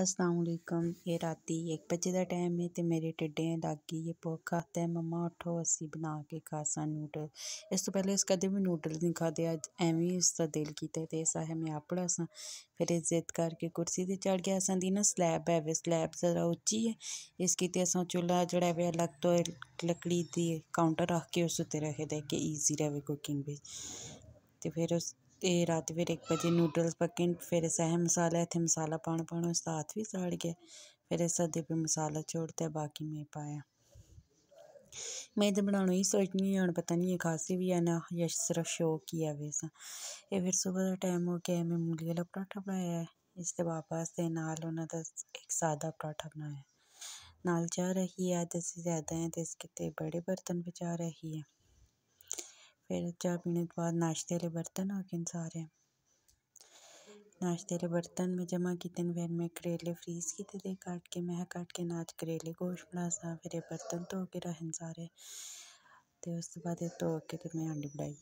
असलाकम वालेकुम एह् एक बजे का टाइम है तो मेरे ढिड्डै लाग्गी एह् भुक्ख आखदा मम्मा उठो अस्सी बना के खा स नूडल इस तू तो पैह्ले अस कदें बी नूडल्स नहीं खाते अज्ज ऐह्में इसदा दिल किया तो अस है मैं आपूं लैसां फिर एह् करके कुर्सी पर चढ़ गया असें दी ना स्लैब है वे स्लैब जरा उची है इसकी ते असें चुल्ला जेह्ड़ा ऐ अलग तो लकड़ी दी काउंटर रख के उस उत्ते रखे दा कि ईजी रहे कुकिंग बिच्च ते फिर उस ते रात फिर एक बजे नूडल्स पके फिर सह मसाला है थे मसाला पाना पाना उसका हाथ भी साड़ गया फिर सदे पे मसाला छोड़ता बाकी मैं पाया मैं तो बनाने ही सोचनी हूँ पता नहीं है खांसी भी है ना यश सिर्फ शौक ही है वैसा ये फिर सुबह का टाइम हो गया मैं मूली वाला पराठा बनाया है इसके बाद वास्ते नाल उन्होंने एक सादा पराठा बनाया नाल चाह रही है आधे ज़्यादा है तो इसके बड़े बर्तन बचा रही है फिर चाह् पीने बाद नाश्ते आह्ले बर्तन आ गए सारे नाश्ते आह्ले बर्तन में जमा किए न फिर में करेले फ्रीज कीते दे काट के मैं काट के नाच करेले गोश्त बनासा फिर बर्तन धो के रक्खने सारे तो उसके बाद एह् धो के तो मैं हांडी बनाई